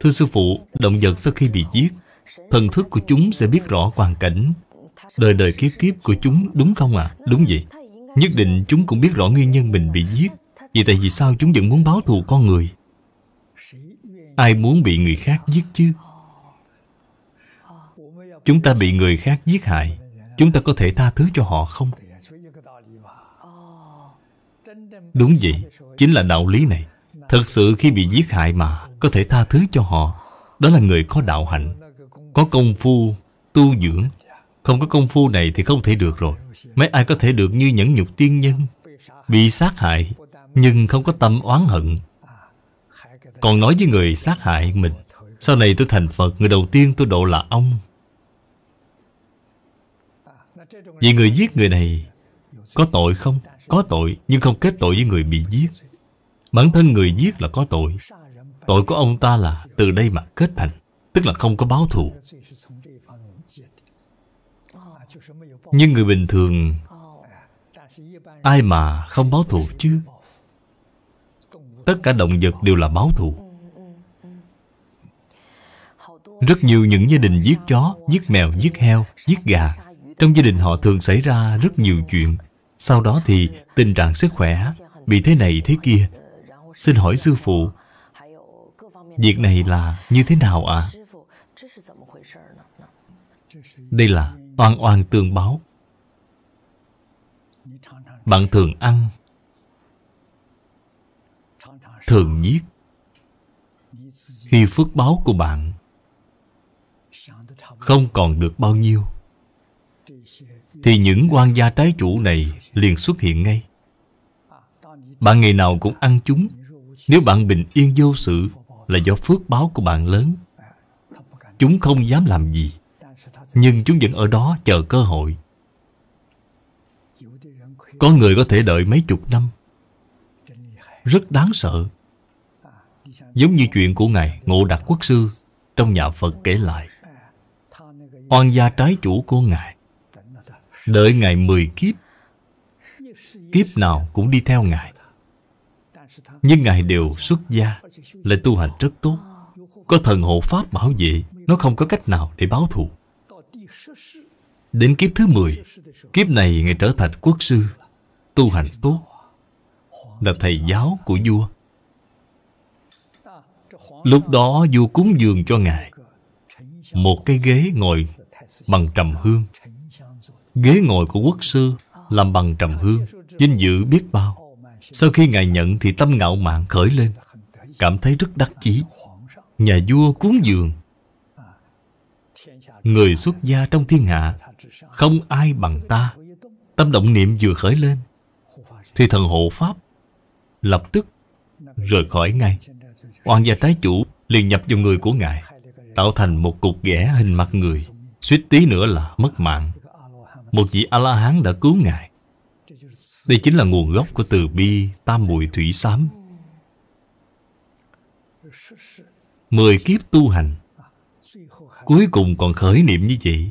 Thưa sư phụ, động vật sau khi bị giết Thần thức của chúng sẽ biết rõ hoàn cảnh Đời đời kiếp kiếp của chúng đúng không ạ? À? Đúng vậy Nhất định chúng cũng biết rõ nguyên nhân mình bị giết Vì tại vì sao chúng vẫn muốn báo thù con người Ai muốn bị người khác giết chứ? Chúng ta bị người khác giết hại Chúng ta có thể tha thứ cho họ không? Đúng vậy Chính là đạo lý này Thật sự khi bị giết hại mà có thể tha thứ cho họ Đó là người có đạo hạnh Có công phu tu dưỡng Không có công phu này thì không thể được rồi Mấy ai có thể được như nhẫn nhục tiên nhân Bị sát hại Nhưng không có tâm oán hận Còn nói với người sát hại mình Sau này tôi thành Phật Người đầu tiên tôi độ là ông Vì người giết người này Có tội không? Có tội Nhưng không kết tội với người bị giết Bản thân người giết là có tội Tội của ông ta là từ đây mà kết thành Tức là không có báo thù Nhưng người bình thường Ai mà không báo thù chứ Tất cả động vật đều là báo thù Rất nhiều những gia đình giết chó, giết mèo, giết heo, giết gà Trong gia đình họ thường xảy ra rất nhiều chuyện Sau đó thì tình trạng sức khỏe Bị thế này thế kia Xin hỏi sư phụ Việc này là như thế nào ạ? À? Đây là oan oan tương báo Bạn thường ăn Thường giết Khi phước báo của bạn Không còn được bao nhiêu Thì những quan gia trái chủ này liền xuất hiện ngay Bạn ngày nào cũng ăn chúng Nếu bạn bình yên vô sự là do phước báo của bạn lớn Chúng không dám làm gì Nhưng chúng vẫn ở đó chờ cơ hội Có người có thể đợi mấy chục năm Rất đáng sợ Giống như chuyện của Ngài Ngộ Đạt Quốc Sư Trong nhà Phật kể lại Oan gia trái chủ của Ngài Đợi Ngài mười kiếp Kiếp nào cũng đi theo Ngài nhưng Ngài đều xuất gia Lại tu hành rất tốt Có thần hộ Pháp bảo vệ Nó không có cách nào để báo thù Đến kiếp thứ 10 Kiếp này Ngài trở thành quốc sư Tu hành tốt Là thầy giáo của vua Lúc đó vua cúng dường cho Ngài Một cái ghế ngồi bằng trầm hương Ghế ngồi của quốc sư Làm bằng trầm hương Dinh dự biết bao sau khi ngài nhận thì tâm ngạo mạn khởi lên Cảm thấy rất đắc chí Nhà vua cúng dường Người xuất gia trong thiên hạ Không ai bằng ta Tâm động niệm vừa khởi lên Thì thần hộ Pháp Lập tức rời khỏi ngay Hoàng gia trái chủ liền nhập vào người của ngài Tạo thành một cục ghẻ hình mặt người Suýt tí nữa là mất mạng Một vị A-la-hán đã cứu ngài đây chính là nguồn gốc của từ bi Tam muội thủy sám Mười kiếp tu hành Cuối cùng còn khởi niệm như vậy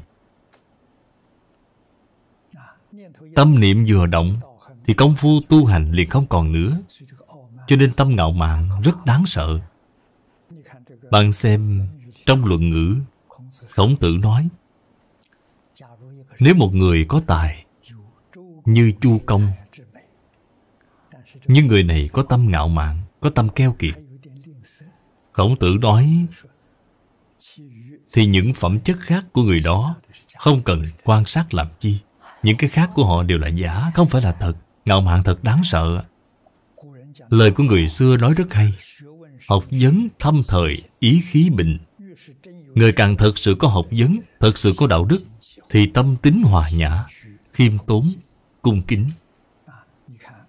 Tâm niệm vừa động Thì công phu tu hành liền không còn nữa Cho nên tâm ngạo mạn rất đáng sợ Bạn xem trong luận ngữ Khổng tử nói Nếu một người có tài như chu công nhưng người này có tâm ngạo mạn có tâm keo kiệt khổng tử nói thì những phẩm chất khác của người đó không cần quan sát làm chi những cái khác của họ đều là giả không phải là thật ngạo mạn thật đáng sợ lời của người xưa nói rất hay học vấn thâm thời ý khí bình người càng thật sự có học vấn thật sự có đạo đức thì tâm tính hòa nhã khiêm tốn cung kính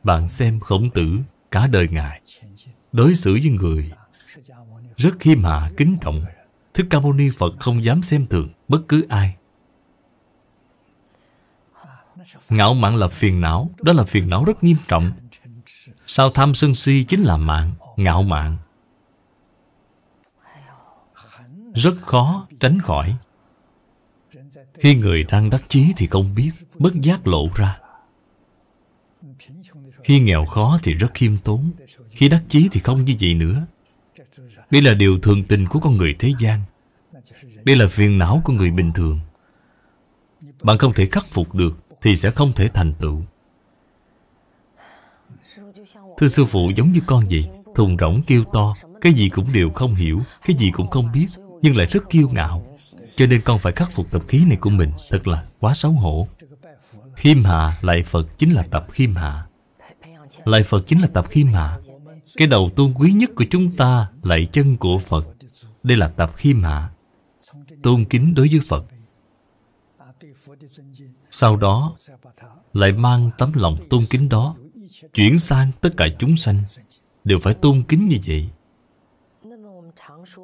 Bạn xem khổng tử cả đời ngài Đối xử với người Rất khiêm hạ kính trọng Thích Ca Mâu Ni Phật không dám xem thường bất cứ ai Ngạo mạn là phiền não Đó là phiền não rất nghiêm trọng Sao tham sân si chính là mạng Ngạo mạn Rất khó tránh khỏi Khi người đang đắc chí thì không biết Bất giác lộ ra khi nghèo khó thì rất khiêm tốn Khi đắc chí thì không như vậy nữa Đây là điều thường tình của con người thế gian Đây là phiền não của người bình thường Bạn không thể khắc phục được Thì sẽ không thể thành tựu Thưa sư phụ giống như con vậy Thùng rỗng kêu to Cái gì cũng đều không hiểu Cái gì cũng không biết Nhưng lại rất kiêu ngạo Cho nên con phải khắc phục tập khí này của mình Thật là quá xấu hổ Khiêm hạ lại Phật chính là tập khiêm hạ Lại Phật chính là tập khiêm hạ Cái đầu tôn quý nhất của chúng ta Lại chân của Phật Đây là tập khiêm hạ Tôn kính đối với Phật Sau đó Lại mang tấm lòng tôn kính đó Chuyển sang tất cả chúng sanh Đều phải tôn kính như vậy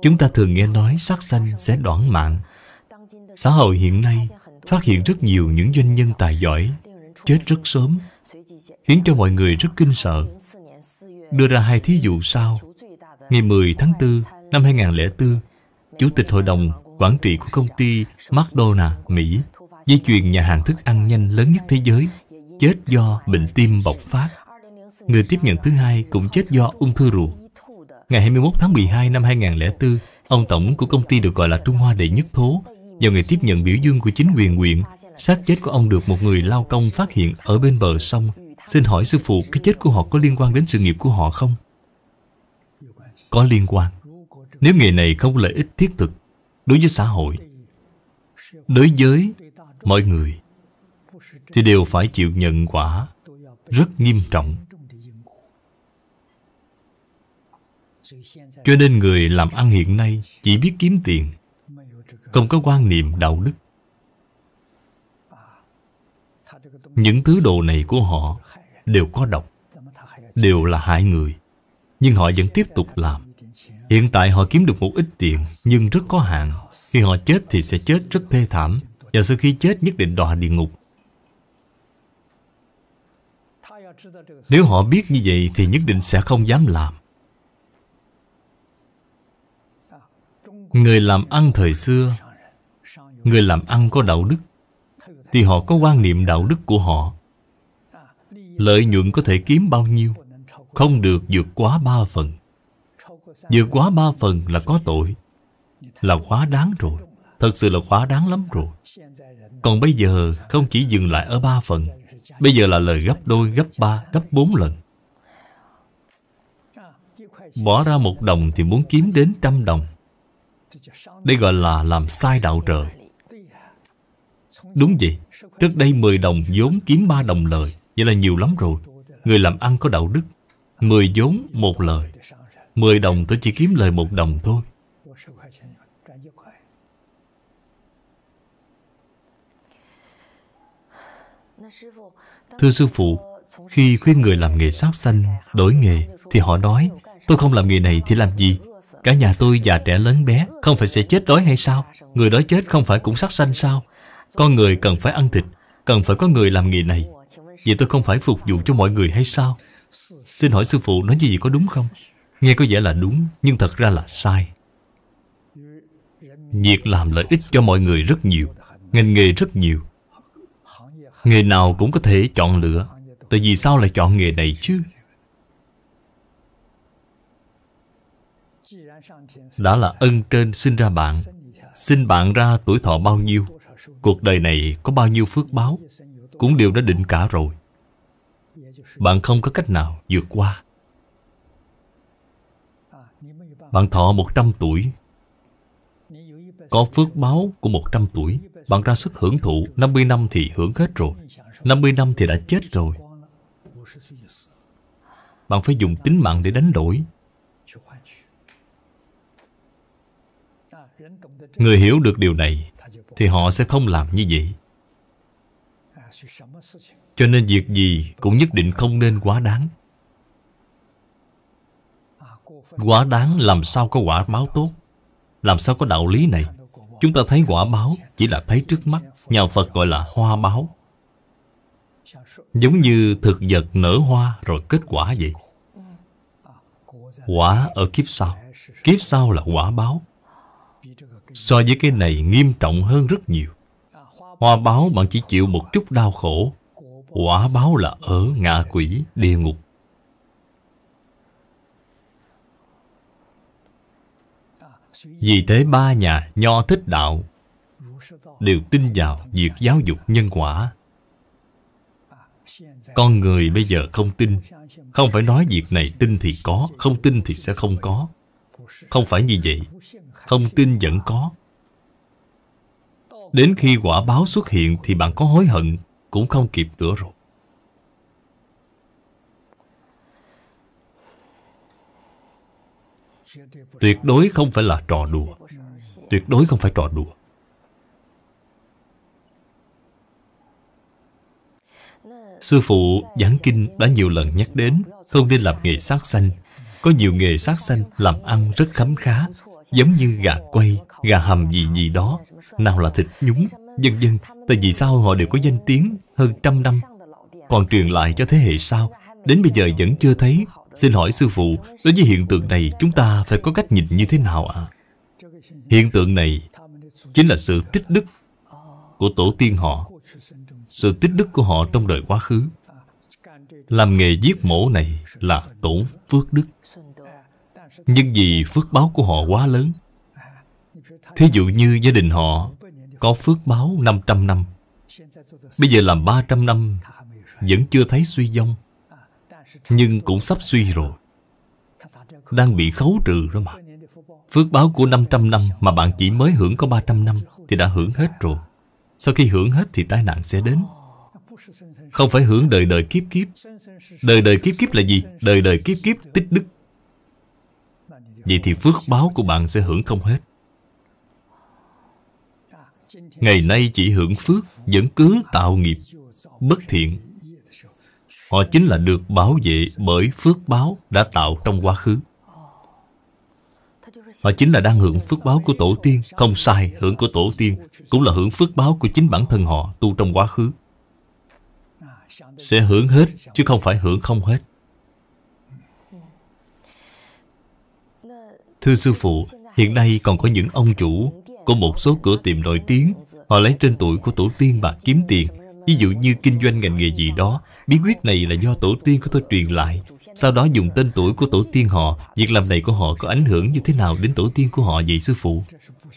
Chúng ta thường nghe nói sát sanh sẽ đoạn mạng Xã hội hiện nay phát hiện rất nhiều những doanh nhân tài giỏi chết rất sớm, khiến cho mọi người rất kinh sợ. Đưa ra hai thí dụ sau. Ngày 10 tháng 4 năm 2004, Chủ tịch Hội đồng Quản trị của công ty McDonald Mỹ, dây chuyền nhà hàng thức ăn nhanh lớn nhất thế giới, chết do bệnh tim bộc phát. Người tiếp nhận thứ hai cũng chết do ung thư ruột. Ngày 21 tháng 12 năm 2004, ông tổng của công ty được gọi là Trung Hoa Đệ Nhất Thố vào ngày tiếp nhận biểu dương của chính quyền huyện, xác chết của ông được một người lao công phát hiện ở bên bờ sông. Xin hỏi sư phụ, cái chết của họ có liên quan đến sự nghiệp của họ không? Có liên quan. Nếu nghề này không có lợi ích thiết thực đối với xã hội, đối với mọi người, thì đều phải chịu nhận quả rất nghiêm trọng. Cho nên người làm ăn hiện nay chỉ biết kiếm tiền không có quan niệm đạo đức. Những thứ đồ này của họ đều có độc, đều là hại người. Nhưng họ vẫn tiếp tục làm. Hiện tại họ kiếm được một ít tiền nhưng rất có hạn. Khi họ chết thì sẽ chết rất thê thảm và sau khi chết nhất định đọa địa ngục. Nếu họ biết như vậy thì nhất định sẽ không dám làm. Người làm ăn thời xưa Người làm ăn có đạo đức Thì họ có quan niệm đạo đức của họ Lợi nhuận có thể kiếm bao nhiêu Không được vượt quá ba phần Vượt quá ba phần là có tội Là quá đáng rồi Thật sự là quá đáng lắm rồi Còn bây giờ không chỉ dừng lại ở ba phần Bây giờ là lời gấp đôi, gấp ba, gấp bốn lần Bỏ ra một đồng thì muốn kiếm đến trăm đồng đây gọi là làm sai đạo trời Đúng vậy Trước đây 10 đồng vốn kiếm 3 đồng lời Vậy là nhiều lắm rồi Người làm ăn có đạo đức 10 vốn một lời 10 đồng tôi chỉ kiếm lời một đồng thôi Thưa sư phụ Khi khuyên người làm nghề sát sanh Đổi nghề Thì họ nói Tôi không làm nghề này thì làm gì Cả nhà tôi già trẻ lớn bé Không phải sẽ chết đói hay sao Người đói chết không phải cũng sắc xanh sao Con người cần phải ăn thịt Cần phải có người làm nghề này Vậy tôi không phải phục vụ cho mọi người hay sao Xin hỏi sư phụ nói như vậy có đúng không Nghe có vẻ là đúng Nhưng thật ra là sai Việc làm lợi ích cho mọi người rất nhiều Ngành nghề rất nhiều Nghề nào cũng có thể chọn lựa Tại vì sao lại chọn nghề này chứ đã là ân trên sinh ra bạn sinh bạn ra tuổi thọ bao nhiêu cuộc đời này có bao nhiêu phước báo cũng đều đã định cả rồi bạn không có cách nào vượt qua bạn thọ 100 tuổi Có phước báo của 100 tuổi Bạn ra sức hưởng thụ 50 năm thì hưởng hết rồi 50 năm thì đã chết rồi Bạn phải dùng tính mạng để đánh đổi Người hiểu được điều này Thì họ sẽ không làm như vậy Cho nên việc gì cũng nhất định không nên quá đáng Quá đáng làm sao có quả báo tốt Làm sao có đạo lý này Chúng ta thấy quả báo chỉ là thấy trước mắt Nhà Phật gọi là hoa báo Giống như thực vật nở hoa rồi kết quả vậy Quả ở kiếp sau Kiếp sau là quả báo So với cái này nghiêm trọng hơn rất nhiều Hoa báo bạn chỉ chịu một chút đau khổ Quả báo là ở ngạ quỷ địa ngục Vì thế ba nhà nho thích đạo Đều tin vào việc giáo dục nhân quả Con người bây giờ không tin Không phải nói việc này tin thì có Không tin thì sẽ không có không phải như vậy Không tin vẫn có Đến khi quả báo xuất hiện Thì bạn có hối hận Cũng không kịp nữa rồi Tuyệt đối không phải là trò đùa Tuyệt đối không phải trò đùa Sư phụ giảng kinh đã nhiều lần nhắc đến Không nên làm nghề sát sanh có nhiều nghề sát sanh làm ăn rất khấm khá Giống như gà quay, gà hầm gì gì đó Nào là thịt nhúng, dân dân Tại vì sao họ đều có danh tiếng hơn trăm năm Còn truyền lại cho thế hệ sau Đến bây giờ vẫn chưa thấy Xin hỏi sư phụ, đối với hiện tượng này chúng ta phải có cách nhìn như thế nào ạ? À? Hiện tượng này chính là sự tích đức của tổ tiên họ Sự tích đức của họ trong đời quá khứ làm nghề giết mổ này là tổn phước đức Nhưng vì phước báo của họ quá lớn Thí dụ như gia đình họ có phước báo 500 năm Bây giờ làm 300 năm Vẫn chưa thấy suy vong Nhưng cũng sắp suy rồi Đang bị khấu trừ đó mà Phước báo của 500 năm mà bạn chỉ mới hưởng có 300 năm Thì đã hưởng hết rồi Sau khi hưởng hết thì tai nạn sẽ đến không phải hưởng đời đời kiếp kiếp Đời đời kiếp kiếp là gì? Đời đời kiếp kiếp tích đức Vậy thì phước báo của bạn sẽ hưởng không hết Ngày nay chỉ hưởng phước Vẫn cứ tạo nghiệp Bất thiện Họ chính là được bảo vệ bởi phước báo đã tạo trong quá khứ Họ chính là đang hưởng phước báo của tổ tiên Không sai, hưởng của tổ tiên Cũng là hưởng phước báo của chính bản thân họ tu trong quá khứ sẽ hưởng hết chứ không phải hưởng không hết thưa sư phụ hiện nay còn có những ông chủ của một số cửa tiệm nổi tiếng họ lấy tên tuổi của tổ tiên mà kiếm tiền ví dụ như kinh doanh ngành nghề gì đó bí quyết này là do tổ tiên của tôi truyền lại sau đó dùng tên tuổi của tổ tiên họ việc làm này của họ có ảnh hưởng như thế nào đến tổ tiên của họ vậy sư phụ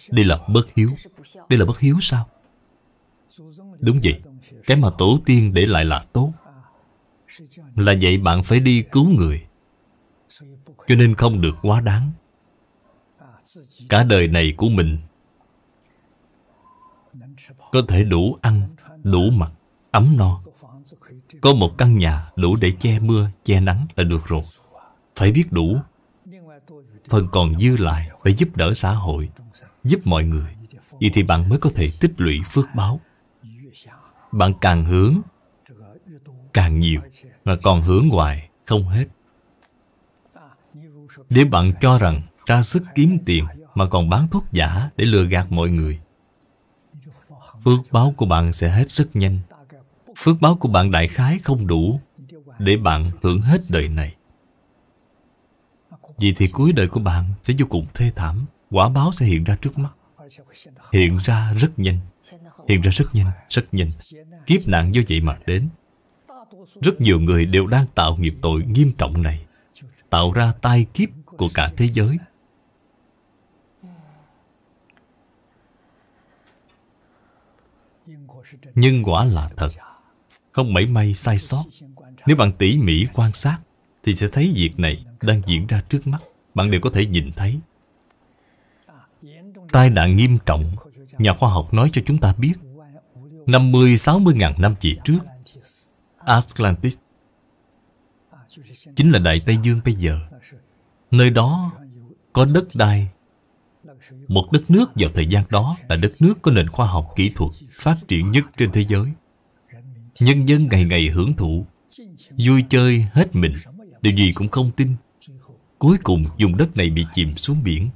đây là bất hiếu đây là bất hiếu sao Đúng vậy Cái mà tổ tiên để lại là tốt Là vậy bạn phải đi cứu người Cho nên không được quá đáng Cả đời này của mình Có thể đủ ăn, đủ mặc, ấm no Có một căn nhà đủ để che mưa, che nắng là được rồi Phải biết đủ Phần còn dư lại phải giúp đỡ xã hội Giúp mọi người Vậy thì bạn mới có thể tích lũy phước báo bạn càng hướng càng nhiều và còn hướng hoài không hết nếu bạn cho rằng ra sức kiếm tiền mà còn bán thuốc giả để lừa gạt mọi người phước báo của bạn sẽ hết rất nhanh phước báo của bạn đại khái không đủ để bạn hưởng hết đời này vì thì cuối đời của bạn sẽ vô cùng thê thảm quả báo sẽ hiện ra trước mắt hiện ra rất nhanh hiện ra rất nhanh rất nhanh kiếp nạn do vậy mà đến rất nhiều người đều đang tạo nghiệp tội nghiêm trọng này tạo ra tai kiếp của cả thế giới nhân quả là thật không mảy may sai sót nếu bạn tỉ mỉ quan sát thì sẽ thấy việc này đang diễn ra trước mắt bạn đều có thể nhìn thấy Tai nạn nghiêm trọng Nhà khoa học nói cho chúng ta biết 50-60 ngàn năm về trước Atlantis Chính là Đại Tây Dương bây giờ Nơi đó có đất đai Một đất nước vào thời gian đó là đất nước có nền khoa học kỹ thuật phát triển nhất trên thế giới Nhân dân ngày ngày hưởng thụ Vui chơi hết mình Điều gì cũng không tin Cuối cùng dùng đất này bị chìm xuống biển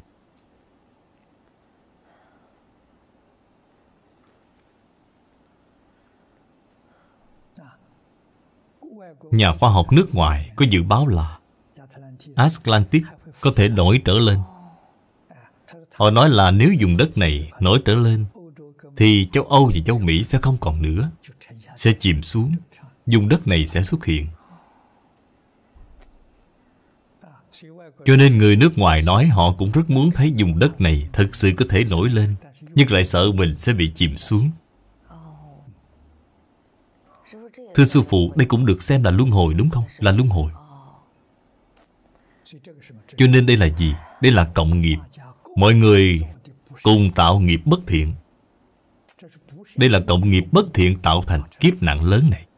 Nhà khoa học nước ngoài có dự báo là Atlantic có thể nổi trở lên Họ nói là nếu dùng đất này nổi trở lên Thì châu Âu và châu Mỹ sẽ không còn nữa Sẽ chìm xuống Dùng đất này sẽ xuất hiện Cho nên người nước ngoài nói họ cũng rất muốn thấy dùng đất này thật sự có thể nổi lên Nhưng lại sợ mình sẽ bị chìm xuống Thưa sư phụ, đây cũng được xem là luân hồi đúng không? Là luân hồi. Cho nên đây là gì? Đây là cộng nghiệp. Mọi người cùng tạo nghiệp bất thiện. Đây là cộng nghiệp bất thiện tạo thành kiếp nặng lớn này.